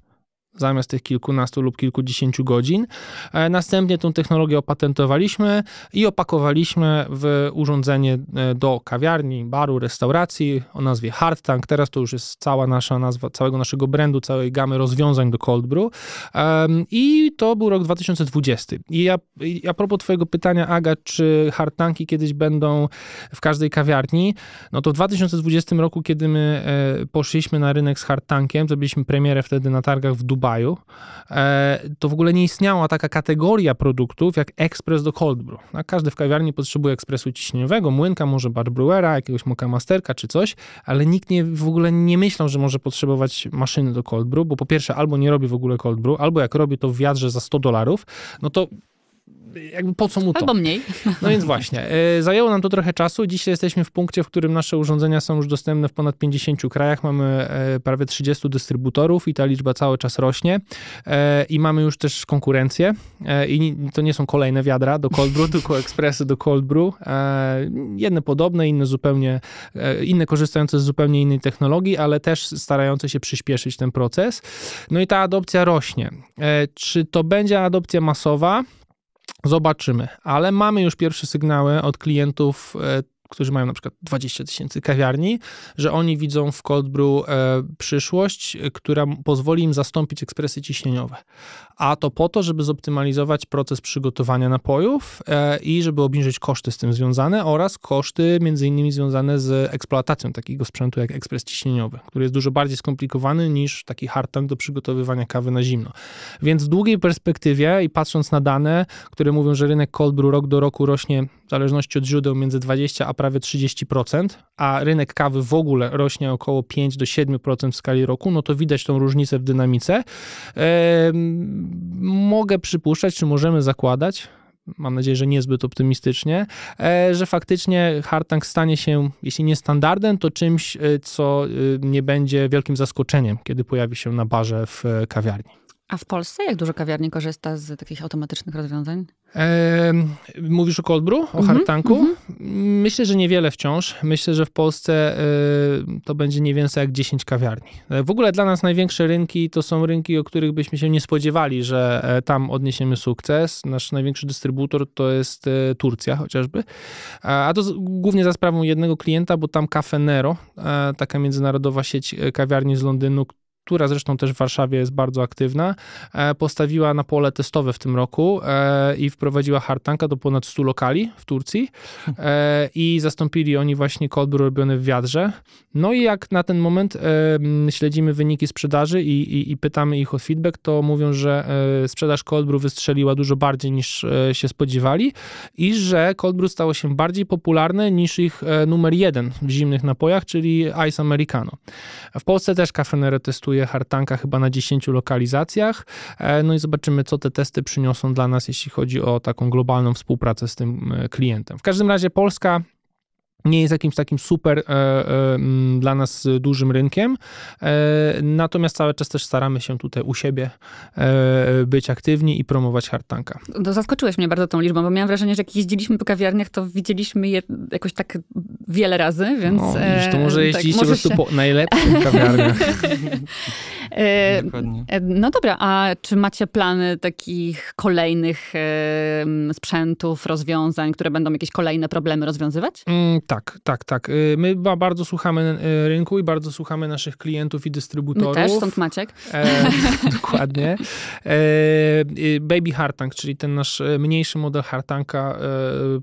Speaker 1: zamiast tych kilkunastu lub kilkudziesięciu godzin. E, następnie tą technologię opatentowaliśmy i opakowaliśmy w urządzenie e, do kawiarni, baru, restauracji o nazwie Hard Tank. Teraz to już jest cała nasza nazwa, całego naszego brandu, całej gamy rozwiązań do cold brew. I to był rok 2020. I ja, a propos twojego pytania, Aga, czy hard tanki kiedyś będą w każdej kawiarni? No to w 2020 roku, kiedy my e, poszliśmy na rynek z hard tankiem, zrobiliśmy premierę wtedy na targach w Dubaju, Dubaju, e, to w ogóle nie istniała taka kategoria produktów jak ekspres do cold brew. No, każdy w kawiarni potrzebuje ekspresu ciśnieniowego, młynka, może bar brewera, jakiegoś moka masterka czy coś, ale nikt nie, w ogóle nie myślał, że może potrzebować maszyny do cold brew, bo po pierwsze albo nie robi w ogóle cold brew, albo jak robi to w wiadrze za 100 dolarów, no to jakby po co mu to? Albo mniej. No więc właśnie, e, zajęło nam to trochę czasu. Dzisiaj jesteśmy w punkcie, w którym nasze urządzenia są już dostępne w ponad 50 krajach. Mamy e, prawie 30 dystrybutorów i ta liczba cały czas rośnie. E, I mamy już też konkurencję. I to nie są kolejne wiadra do cold brew, tylko ekspresy do cold brew. Jedne podobne, inne zupełnie, inne korzystające z zupełnie innej technologii, ale też starające się przyspieszyć ten proces. No i ta adopcja rośnie. Czy to będzie adopcja masowa? Zobaczymy, ale mamy już pierwsze sygnały od klientów, e, którzy mają na przykład 20 tysięcy kawiarni, że oni widzą w Cold Brew e, przyszłość, która pozwoli im zastąpić ekspresy ciśnieniowe a to po to, żeby zoptymalizować proces przygotowania napojów e, i żeby obniżyć koszty z tym związane oraz koszty między innymi związane z eksploatacją takiego sprzętu jak ekspres ciśnieniowy, który jest dużo bardziej skomplikowany niż taki hardtank do przygotowywania kawy na zimno. Więc w długiej perspektywie i patrząc na dane, które mówią, że rynek cold brew rok do roku rośnie w zależności od źródeł między 20 a prawie 30%, a rynek kawy w ogóle rośnie około 5 do 7% w skali roku, no to widać tą różnicę w dynamice. Mogę przypuszczać, czy możemy zakładać, mam nadzieję, że niezbyt optymistycznie, e, że faktycznie hardtank stanie się, jeśli nie standardem, to czymś, e, co e, nie będzie wielkim zaskoczeniem, kiedy pojawi się na barze w kawiarni.
Speaker 2: A w Polsce jak dużo kawiarni korzysta z takich automatycznych rozwiązań?
Speaker 1: mówisz o Coldbrew, o mhm, hartanku? Mhm. Myślę, że niewiele wciąż. Myślę, że w Polsce to będzie nie więcej jak 10 kawiarni. E, w ogóle dla nas największe rynki to są rynki, o których byśmy się nie spodziewali, że e, tam odniesiemy sukces. Nasz największy dystrybutor to jest e, Turcja chociażby. A to z, głównie za sprawą jednego klienta, bo tam Cafe Nero, taka międzynarodowa sieć kawiarni z Londynu, która zresztą też w Warszawie jest bardzo aktywna, e, postawiła na pole testowe w tym roku e, i wprowadziła hartanka do ponad 100 lokali w Turcji e, i zastąpili oni właśnie kolbr robione w wiadrze. No i jak na ten moment śledzimy wyniki sprzedaży i, i, i pytamy ich o feedback, to mówią, że sprzedaż kolbru wystrzeliła dużo bardziej niż się spodziewali i że kolbru stało się bardziej popularne niż ich numer jeden w zimnych napojach, czyli Ice Americano. W Polsce też Cafenero testuje testuje hartanka chyba na 10 lokalizacjach. E, no i zobaczymy, co te testy przyniosą dla nas, jeśli chodzi o taką globalną współpracę z tym e, klientem. W każdym razie Polska nie jest jakimś takim super e, e, dla nas dużym rynkiem. E, natomiast cały czas też staramy się tutaj u siebie e, być aktywni i promować hardtanka.
Speaker 2: To zaskoczyłeś mnie bardzo tą liczbą, bo miałam wrażenie, że jak jeździliśmy po kawiarniach, to widzieliśmy je jakoś tak wiele razy, więc... No, e, to może tak, jeździliście tak, po prostu po najlepszych kawiarniach. E, no dobra, a czy macie plany takich kolejnych sprzętów, rozwiązań, które będą jakieś kolejne problemy rozwiązywać?
Speaker 1: Mm, tak tak, tak, tak. Y, my bardzo słuchamy y, rynku i bardzo słuchamy naszych klientów i dystrybutorów. My też, stąd Maciek. E, dokładnie. E, y, baby Hartank, czyli ten nasz e, mniejszy model Hartanka e,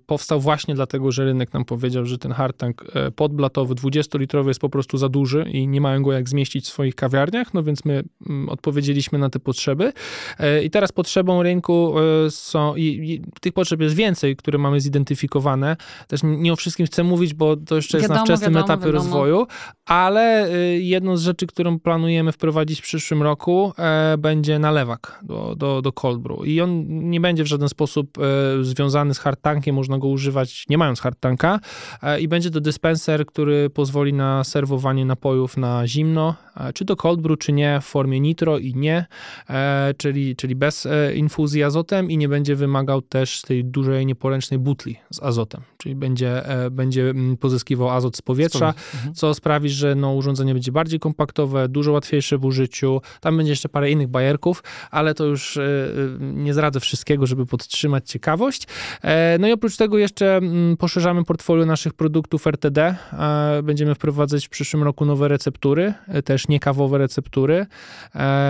Speaker 1: powstał właśnie dlatego, że rynek nam powiedział, że ten Hartank e, podblatowy 20-litrowy jest po prostu za duży i nie mają go jak zmieścić w swoich kawiarniach, no więc my mm, odpowiedzieliśmy na te potrzeby. E, I teraz potrzebą rynku są, i, i, tych potrzeb jest więcej, które mamy zidentyfikowane. Też nie o wszystkim chcemy mówić, bo to jeszcze jest wiadomo, na wczesnym wiadomo, etapie wiadomo. rozwoju, ale y, jedną z rzeczy, którą planujemy wprowadzić w przyszłym roku, e, będzie nalewak do, do, do cold brew. I on nie będzie w żaden sposób e, związany z hardtankiem, można go używać nie mając hardtanka. E, I będzie to dyspenser, który pozwoli na serwowanie napojów na zimno, e, czy to cold brew, czy nie, w formie nitro i nie, e, czyli, czyli bez e, infuzji azotem i nie będzie wymagał też tej dużej, nieporęcznej butli z azotem, czyli będzie, będzie będzie mm, pozyskiwał azot z powietrza, mhm. co sprawi, że no, urządzenie będzie bardziej kompaktowe, dużo łatwiejsze w użyciu. Tam będzie jeszcze parę innych bajerków, ale to już e, e, nie zdradzę wszystkiego, żeby podtrzymać ciekawość. E, no i oprócz tego jeszcze mm, poszerzamy portfolio naszych produktów RTD. Będziemy wprowadzać w przyszłym roku nowe receptury, też niekawowe receptury.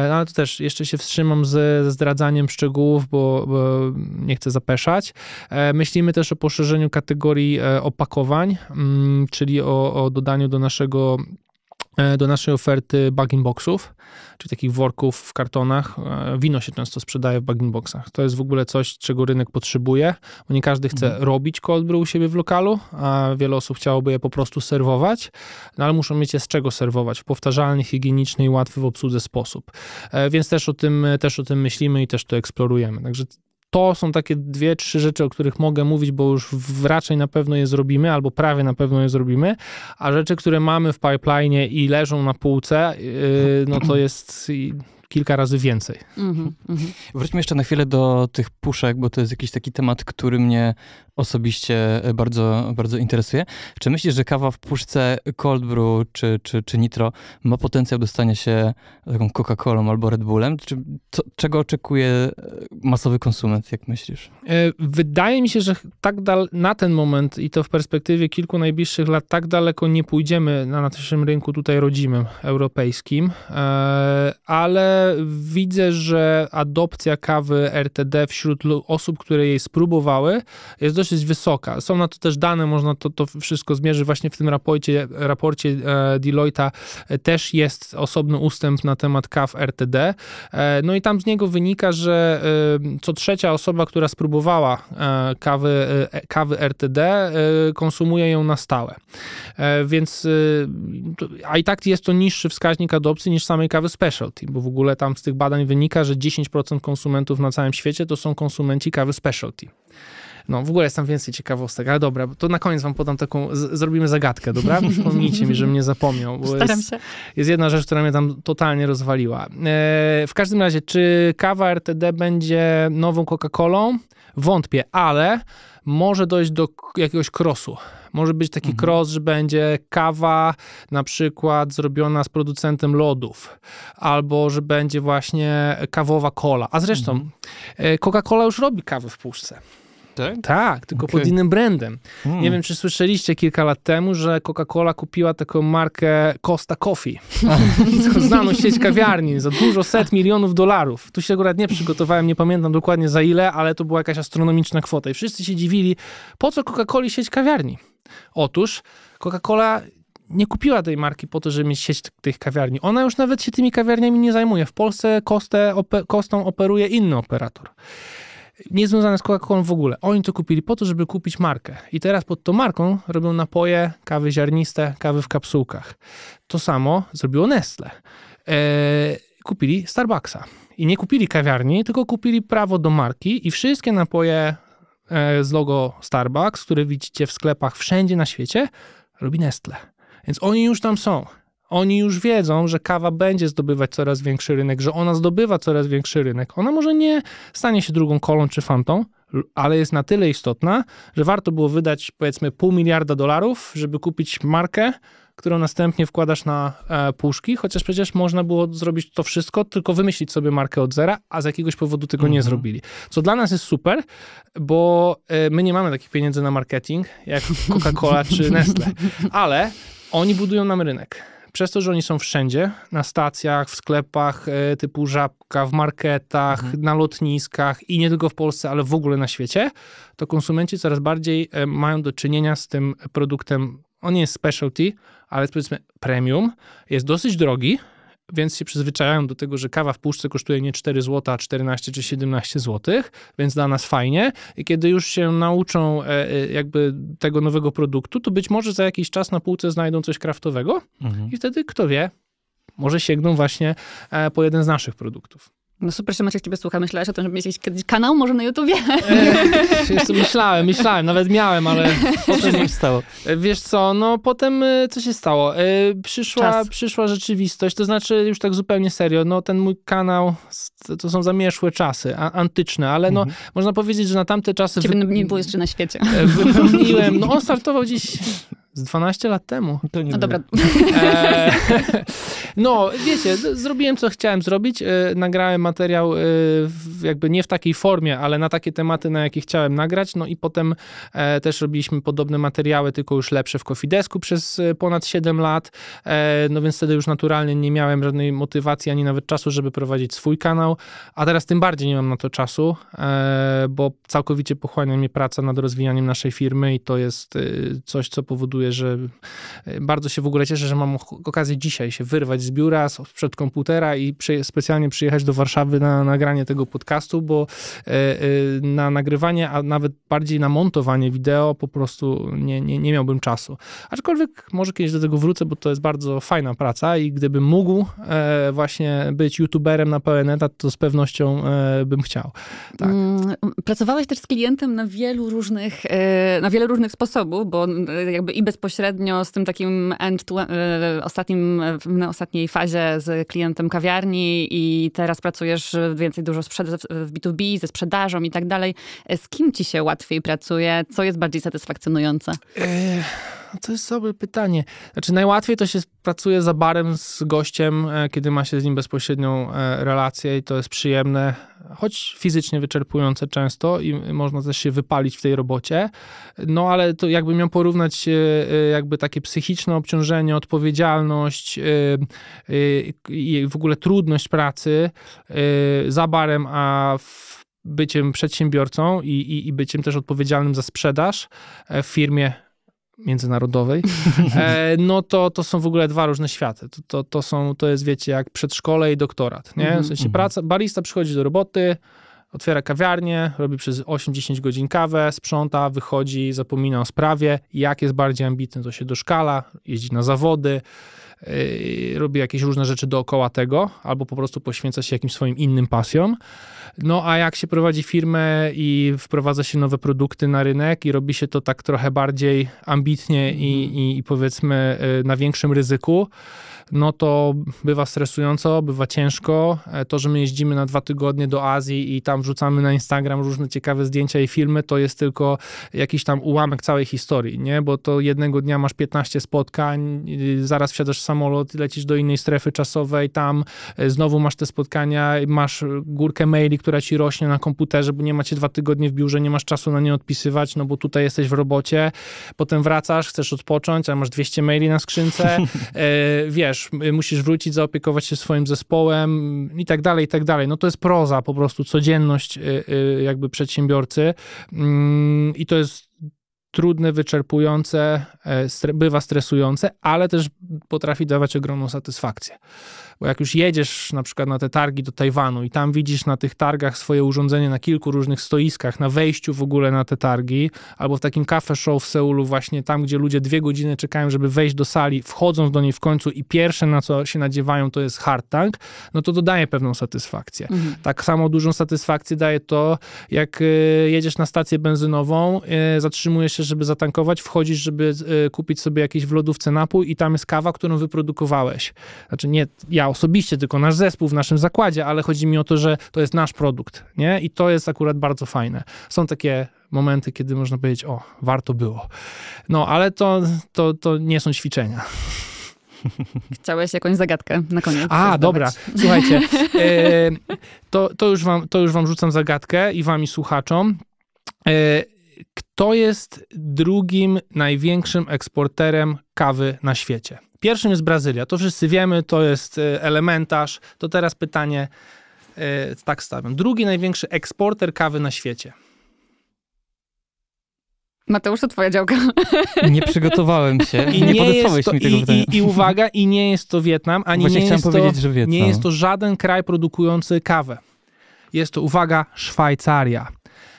Speaker 1: No ale to też jeszcze się wstrzymam ze zdradzaniem szczegółów, bo, bo nie chcę zapeszać. Myślimy też o poszerzeniu kategorii opakowań Mm, czyli o, o dodaniu do naszego e, do naszej oferty bagging boxów, czyli takich worków w kartonach. E, wino się często sprzedaje w bagging boxach. To jest w ogóle coś, czego rynek potrzebuje, bo nie każdy chce mhm. robić cold brew u siebie w lokalu, a wiele osób chciałoby je po prostu serwować, no ale muszą mieć je z czego serwować, w powtarzalny, higieniczny i łatwy w obsłudze sposób. E, więc też o tym, też o tym myślimy i też to eksplorujemy. Także to są takie dwie, trzy rzeczy, o których mogę mówić, bo już raczej na pewno je zrobimy, albo prawie na pewno je zrobimy, a rzeczy, które mamy w pipeline i leżą na półce, yy, no to jest kilka razy więcej.
Speaker 3: Mm -hmm, mm -hmm.
Speaker 1: Wróćmy jeszcze na chwilę do
Speaker 3: tych puszek, bo to jest jakiś taki temat, który mnie osobiście e, bardzo, bardzo interesuje. Czy myślisz, że kawa w puszce cold brew czy, czy, czy nitro ma potencjał dostania się taką Coca-Colą albo Red Bullem? Czy, co, czego oczekuje e, masowy konsument, jak myślisz?
Speaker 1: E, wydaje mi się, że tak dal na ten moment i to w perspektywie kilku najbliższych lat tak daleko nie pójdziemy na naszym rynku tutaj rodzimym, europejskim, ale widzę, że adopcja kawy RTD wśród osób, które jej spróbowały jest dość dość jest wysoka. Są na to też dane, można to, to wszystko zmierzyć. Właśnie w tym raporcie, raporcie e, Deloitte'a e, też jest osobny ustęp na temat kaw RTD. E, no i tam z niego wynika, że co trzecia osoba, która spróbowała kawy, kawy RTD, konsumuje ją na stałe. Więc a i tak jest to niższy wskaźnik adopcji niż samej kawy specialty, bo w ogóle tam z tych badań wynika, że 10% konsumentów na całym świecie to są konsumenci kawy specialty. No, w ogóle jest tam więcej ciekawostek, ale dobra, to na koniec wam podam taką, zrobimy zagadkę, dobra? Przypomnijcie mi, żebym nie zapomniał, bo Staram jest, się. jest jedna rzecz, która mnie tam totalnie rozwaliła. E, w każdym razie, czy kawa RTD będzie nową Coca-Colą? Wątpię, ale może dojść do jakiegoś krosu. Może być taki mhm. że będzie kawa na przykład zrobiona z producentem lodów, albo że będzie właśnie kawowa kola. A zresztą mhm. E, Coca-Cola już robi kawę w puszce. Tak? tak tylko okay. pod innym brandem. Mm. Nie wiem, czy słyszeliście kilka lat temu, że Coca-Cola kupiła taką markę Costa Coffee. znaną sieć kawiarni za dużo set milionów dolarów. Tu się akurat nie przygotowałem, nie pamiętam dokładnie za ile, ale to była jakaś astronomiczna kwota. I wszyscy się dziwili, po co Coca-Coli sieć kawiarni? Otóż Coca-Cola nie kupiła tej marki po to, żeby mieć sieć tych kawiarni. Ona już nawet się tymi kawiarniami nie zajmuje. W Polsce kostę, ope, kostą operuje inny operator niezwiązane z Coca-Colą w ogóle. Oni to kupili po to, żeby kupić markę. I teraz pod tą marką robią napoje, kawy ziarniste, kawy w kapsułkach. To samo zrobiło Nestle. Eee, kupili Starbucksa. I nie kupili kawiarni, tylko kupili prawo do marki i wszystkie napoje e, z logo Starbucks, które widzicie w sklepach wszędzie na świecie, robi Nestle. Więc oni już tam są. Oni już wiedzą, że kawa będzie zdobywać coraz większy rynek, że ona zdobywa coraz większy rynek. Ona może nie stanie się drugą kolą czy fantą, ale jest na tyle istotna, że warto było wydać powiedzmy pół miliarda dolarów, żeby kupić markę, którą następnie wkładasz na e, puszki, chociaż przecież można było zrobić to wszystko, tylko wymyślić sobie markę od zera, a z jakiegoś powodu tego nie mhm. zrobili. Co dla nas jest super, bo e, my nie mamy takich pieniędzy na marketing jak Coca-Cola czy Nestle, ale oni budują nam rynek. Przez to, że oni są wszędzie, na stacjach, w sklepach e, typu Żabka, w marketach, mhm. na lotniskach i nie tylko w Polsce, ale w ogóle na świecie, to konsumenci coraz bardziej e, mają do czynienia z tym produktem on jest specialty, ale jest powiedzmy premium, jest dosyć drogi, więc się przyzwyczajają do tego, że kawa w puszce kosztuje nie 4 zł, a 14 czy 17 zł, więc dla nas fajnie. I kiedy już się nauczą e, e, jakby tego nowego produktu, to być może za jakiś czas na półce znajdą coś kraftowego mhm. i wtedy, kto wie, może sięgną właśnie e, po jeden z naszych produktów.
Speaker 2: No super się Maciek ciebie słucha. Myślałeś o tym, żeby mieć jakiś kiedyś kanał może na YouTubie? E, myślałem, myślałem,
Speaker 1: nawet miałem, ale potem nie stało. E, wiesz co, no potem e, co się stało? E, przyszła, przyszła rzeczywistość, to znaczy już tak zupełnie serio, no ten mój kanał, to są zamieszłe czasy, a, antyczne, ale no mhm. można powiedzieć, że na tamte czasy... Ciebie wy... nie było jeszcze na świecie. E, wypełniłem, no on startował gdzieś z 12 lat temu. To nie no dobra. E, no, wiecie, zrobiłem co chciałem zrobić. E, nagrałem materiał e, jakby nie w takiej formie, ale na takie tematy, na jakie chciałem nagrać. No i potem też robiliśmy podobne materiały, tylko już lepsze w Kofidesku przez ponad 7 lat. no więc wtedy już naturalnie nie miałem żadnej motywacji ani nawet czasu, żeby prowadzić swój kanał. A teraz tym bardziej nie mam na to czasu, bo całkowicie pochłania mnie praca nad rozwijaniem naszej firmy i to jest coś, co powoduje, że e, bardzo się w ogóle cieszę, że mam okazję dzisiaj się wyrwać z biura, przed komputera i przy, specjalnie przyjechać do Warszawy na nagranie tego podcastu, bo e, e, na nagrywanie, a nawet bardziej na montowanie wideo po prostu nie, nie, nie miałbym czasu. Aczkolwiek może kiedyś do tego wrócę, bo to jest bardzo fajna praca i gdybym mógł właśnie być youtuberem na pełen etat, to z pewnością bym chciał.
Speaker 2: Tak. Mm, pracowałeś też z klientem na wielu różnych, na wiele różnych sposobów, bo jakby i bez bezpośrednio z tym takim end to, e, ostatnim, na ostatniej fazie z klientem kawiarni i teraz pracujesz więcej dużo w B2B, ze sprzedażą i tak dalej. E, z kim ci się łatwiej pracuje? Co jest bardziej satysfakcjonujące? Ech
Speaker 1: to jest dobre pytanie. Znaczy, najłatwiej to się pracuje za barem z gościem, e, kiedy ma się z nim bezpośrednią e, relację i to jest przyjemne, choć fizycznie wyczerpujące często i można też się wypalić w tej robocie. No ale to jakby miał porównać e, jakby takie psychiczne obciążenie, odpowiedzialność i w ogóle trudność pracy za barem, a byciem przedsiębiorcą i, i, i byciem też odpowiedzialnym za sprzedaż w firmie międzynarodowej, e, no to, to są w ogóle dwa różne światy. To, to, to, są, to jest, wiecie, jak przedszkole i doktorat, nie? W mhm, sensie mhm. praca, barista przychodzi do roboty, otwiera kawiarnię, robi przez 8-10 godzin kawę, sprząta, wychodzi, zapomina o sprawie. Jak jest bardziej ambitny, to się doszkala, jeździ na zawody, y, robi jakieś różne rzeczy dookoła tego, albo po prostu poświęca się jakimś swoim innym pasjom. No a jak się prowadzi firmę i wprowadza się nowe produkty na rynek i robi się to tak trochę bardziej ambitnie i, mhm. i powiedzmy e, na większym ryzyku, no to bywa stresująco, bywa ciężko. E, to, że my jeździmy na dwa tygodnie do Azji i tam wrzucamy na Instagram różne ciekawe zdjęcia i filmy, to jest tylko jakiś tam ułamek całej historii, nie? Bo to jednego dnia masz 15 spotkań, y, zaraz wsiadasz w samolot, lecisz do innej strefy czasowej, tam e, znowu masz te spotkania, masz górkę maili, która ci rośnie na komputerze, bo nie macie dwa tygodnie w biurze, nie masz czasu na nie odpisywać, no bo tutaj jesteś w robocie, potem wracasz, chcesz odpocząć, a masz 200 maili na skrzynce, e, wiesz, musisz wrócić, zaopiekować się swoim zespołem i tak dalej, i tak dalej. No to jest proza, po prostu codzienność e, e, jakby przedsiębiorcy mm, i to jest trudne, wyczerpujące, bywa stresujące, ale też potrafi dawać ogromną satysfakcję. Bo jak już jedziesz na przykład na te targi do Tajwanu i tam widzisz na tych targach swoje urządzenie na kilku różnych stoiskach, na wejściu w ogóle na te targi, albo w takim cafe show w Seulu, właśnie tam, gdzie ludzie dwie godziny czekają, żeby wejść do sali, wchodząc do niej w końcu i pierwsze, na co się nadziewają, to jest hard tank, no to dodaje pewną satysfakcję. Mhm. Tak samo dużą satysfakcję daje to, jak y, jedziesz na stację benzynową, y, zatrzymujesz się, żeby zatankować, wchodzisz, żeby y, kupić sobie jakiś w lodówce napój i tam jest kawa, którą wyprodukowałeś. Znaczy nie ja osobiście, tylko nasz zespół w naszym zakładzie, ale chodzi mi o to, że to jest nasz produkt, nie? I to jest akurat bardzo fajne. Są takie momenty, kiedy można powiedzieć, o, warto było. No, ale to, to, to nie są ćwiczenia. Chciałeś jakąś zagadkę na koniec. A, dobra. Słuchajcie, e, to, to, już wam, to już wam rzucam zagadkę i wam i słuchaczom. E, kto jest drugim największym eksporterem kawy na świecie? Pierwszym jest Brazylia. To wszyscy wiemy, to jest e, elementarz. To teraz pytanie, e, tak stawiam. Drugi największy eksporter kawy na świecie.
Speaker 2: Mateusz, to twoja działka. Nie przygotowałem się.
Speaker 1: I nie, nie podesłałeś mi tego wtedy. pytania. I, I, uwaga, i nie jest to Wietnam, ani nie jest, to, że Wietnam. nie jest to żaden kraj produkujący kawę. Jest to, uwaga, Szwajcaria.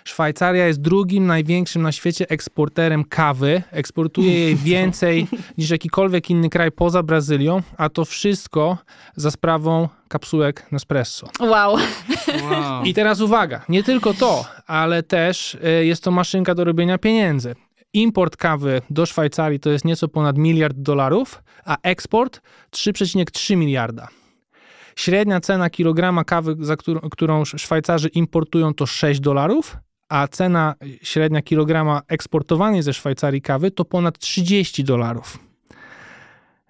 Speaker 1: Szwajcaria jest drugim największym na świecie eksporterem kawy. Eksportuje jej więcej niż jakikolwiek inny kraj poza Brazylią, a to wszystko za sprawą kapsułek Nespresso. Wow. wow. I teraz uwaga, nie tylko to, ale też e, jest to maszynka do robienia pieniędzy. Import kawy do Szwajcarii to jest nieco ponad miliard dolarów, a eksport 3,3 miliarda. Średnia cena kilograma kawy, za którą, którą Szwajcarzy importują, to 6 dolarów, a cena średnia kilograma eksportowanej ze Szwajcarii kawy to ponad 30 dolarów.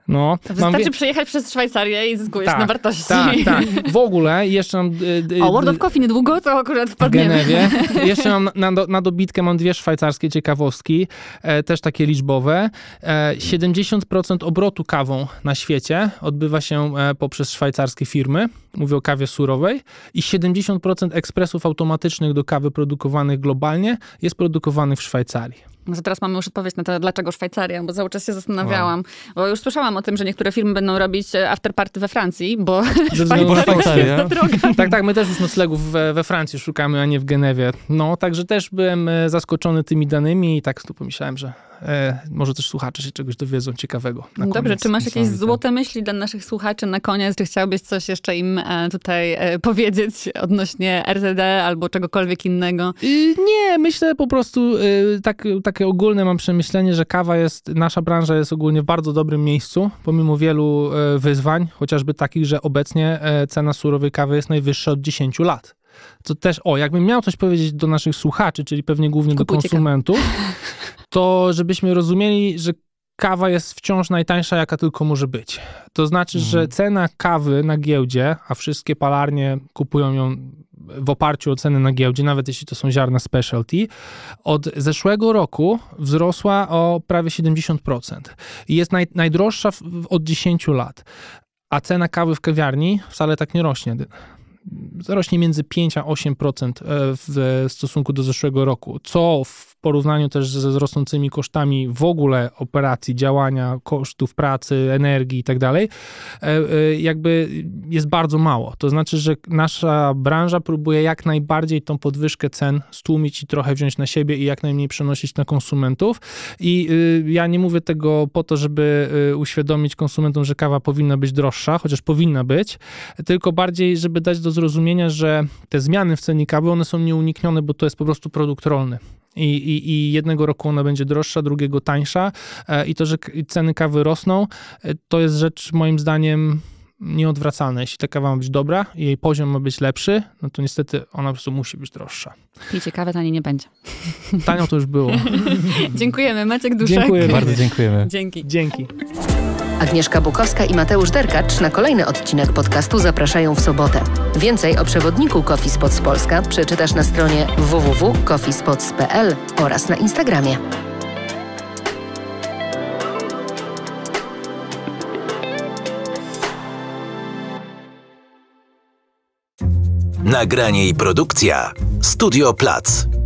Speaker 1: No, Wystarczy wie...
Speaker 2: przejechać przez Szwajcarię i zyskujesz tak, na wartości. Tak, tak.
Speaker 1: W ogóle jeszcze mam... Y, y, o, World of
Speaker 2: Coffee niedługo, to akurat wpadniemy. W Genewie. Jeszcze mam
Speaker 1: na, na dobitkę mam dwie szwajcarskie ciekawostki, e, też takie liczbowe. E, 70% obrotu kawą na świecie odbywa się e, poprzez szwajcarskie firmy. Mówię o kawie surowej. I 70% ekspresów automatycznych do kawy produkowanych globalnie jest produkowanych w Szwajcarii.
Speaker 2: Może teraz mamy już odpowiedź na to, dlaczego Szwajcaria, bo cały czas się zastanawiałam. Wow. Bo już słyszałam o tym, że niektóre firmy będą robić e, afterparty we Francji, bo Szwajcaria,
Speaker 1: Szwajcaria. jest droga. tak, tak, my też już noclegów we, we, Francji szukamy, a nie w Genewie. No, także też byłem e, zaskoczony tymi danymi i tak tu pomyślałem, że E, może też słuchacze się czegoś dowiedzą ciekawego. Dobrze, czy masz jakieś
Speaker 2: złote myśli dla naszych słuchaczy na koniec? Czy chciałbyś coś jeszcze im e, tutaj e, powiedzieć odnośnie RZD albo czegokolwiek innego?
Speaker 1: Y, nie, myślę po prostu y, tak, takie ogólne mam przemyślenie, że kawa jest, nasza branża jest ogólnie w bardzo dobrym miejscu, pomimo wielu wyzwań, chociażby takich, że obecnie cena surowej kawy jest najwyższa od 10 lat co też, o, jakbym miał coś powiedzieć do naszych słuchaczy, czyli pewnie głównie Kupujcie do konsumentów, to żebyśmy rozumieli, że kawa jest wciąż najtańsza, jaka tylko może być. To znaczy, mhm. że cena kawy na giełdzie, a wszystkie palarnie kupują ją w oparciu o ceny na giełdzie, nawet jeśli to są ziarna specialty, od zeszłego roku wzrosła o prawie 70%. I jest naj, najdroższa w, od 10 lat. A cena kawy w kawiarni wcale tak nie rośnie zarośnie między 5 a 8% e, w stosunku do zeszłego roku, co w porównaniu też ze rosnącymi kosztami w ogóle operacji, działania, kosztów pracy, energii i tak dalej, e, e, jakby jest bardzo mało. To znaczy, że nasza branża próbuje jak najbardziej tą podwyżkę cen stłumić i trochę wziąć na siebie i jak najmniej przenosić na konsumentów. I y, ja nie mówię tego po to, żeby y, uświadomić konsumentom, że kawa powinna być droższa, chociaż powinna być, tylko bardziej, żeby dać do zrozumienia, że te zmiany w cenie kawy, one są nieuniknione, bo to jest po prostu produkt rolny. I, i, I, jednego roku ona będzie droższa, drugiego tańsza. E, I to, że ceny kawy rosną, e, to jest rzecz moim zdaniem nieodwracalna. Jeśli ta kawa ma być dobra i jej poziom ma być lepszy, no to niestety ona po prostu musi być droższa.
Speaker 2: I kawę, taniej nie będzie. Tanio to już było. dziękujemy, Maciek Duszek. Dziękujemy. Bardzo dziękujemy.
Speaker 1: Dzięki. Dzięki.
Speaker 2: Agnieszka Bukowska i Mateusz Derkacz na kolejny odcinek podcastu zapraszają w sobotę. Więcej o przewodniku Coffee Spots Polska przeczytasz na stronie www.coffeespots.pl oraz na Instagramie.
Speaker 1: Nagranie i produkcja Studio Plac.